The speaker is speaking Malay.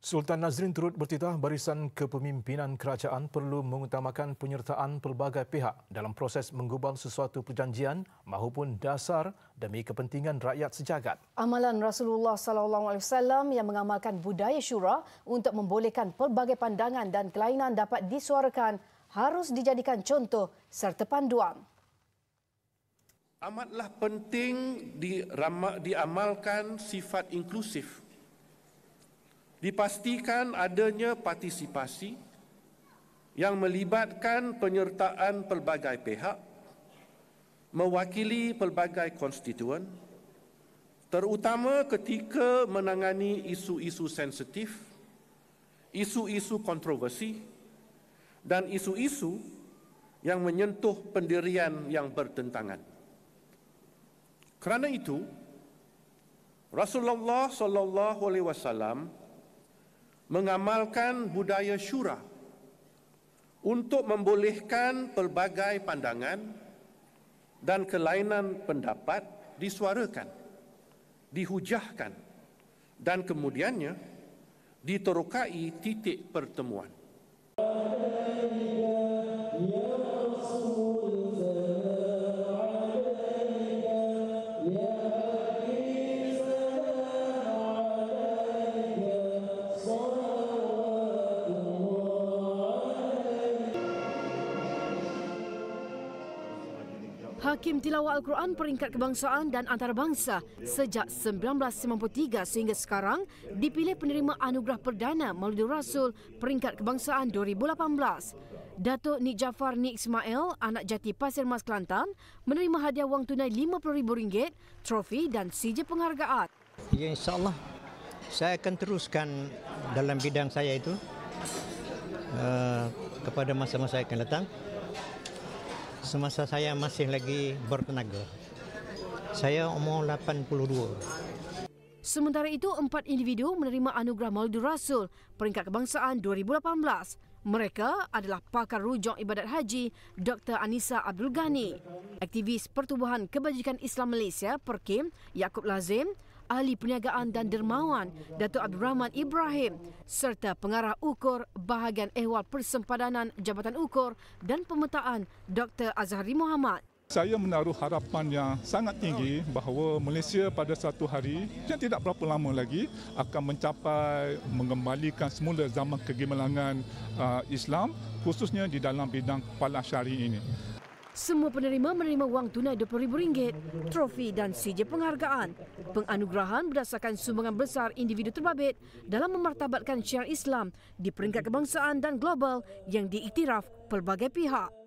Sultan Nazrin turut bertitah barisan kepemimpinan kerajaan perlu mengutamakan penyertaan pelbagai pihak dalam proses menggubal sesuatu perjanjian maupun dasar demi kepentingan rakyat sejagat. Amalan Rasulullah sallallahu alaihi wasallam yang mengamalkan budaya syura untuk membolehkan pelbagai pandangan dan kelainan dapat disuarakan harus dijadikan contoh serta panduan. Amatlah penting diamalkan sifat inklusif dipastikan adanya partisipasi yang melibatkan penyertaan pelbagai pihak mewakili pelbagai konstituen terutama ketika menangani isu-isu sensitif isu-isu kontroversi dan isu-isu yang menyentuh pendirian yang bertentangan kerana itu Rasulullah sallallahu alaihi wasallam mengamalkan budaya syura untuk membolehkan pelbagai pandangan dan kelainan pendapat disuarakan, dihujahkan dan kemudiannya diterokai titik pertemuan. Thank Hakim Tilawah Al-Quran peringkat kebangsaan dan antarabangsa sejak 1993 sehingga sekarang dipilih penerima anugerah perdana Maulidur Rasul peringkat kebangsaan 2018. Datuk Nik Jafar Nik Ismail, anak jati Pasir Mas Kelantan, menerima hadiah wang tunai RM50,000, trofi dan sijil penghargaan. Ya insyaAllah saya akan teruskan dalam bidang saya itu uh, kepada masa-masa yang akan datang semasa saya masih lagi bertenaga. Saya umur 82. Sementara itu, empat individu menerima anugerah Maulidur Rasul peringkat kebangsaan 2018. Mereka adalah pakar rujuk ibadat haji Dr. Anissa Abdul Ghani, aktivis Pertubuhan Kebajikan Islam Malaysia, Perkim, Yaakob Lazim, ahli perniagaan dan dermawan Datuk Abdul Rahman Ibrahim serta pengarah ukur bahagian ehwal persempadanan Jabatan Ukur dan Pemetaan Dr. Azhari Muhammad. Saya menaruh harapan yang sangat tinggi bahawa Malaysia pada satu hari yang tidak berapa lama lagi akan mencapai mengembalikan semula zaman kegemilangan uh, Islam khususnya di dalam bidang kepala syari ini. Semua penerima menerima wang tunai rm ringgit, trofi dan sijil penghargaan. Penganugerahan berdasarkan sumbangan besar individu terbabit dalam memartabatkan syiar Islam di peringkat kebangsaan dan global yang diiktiraf pelbagai pihak.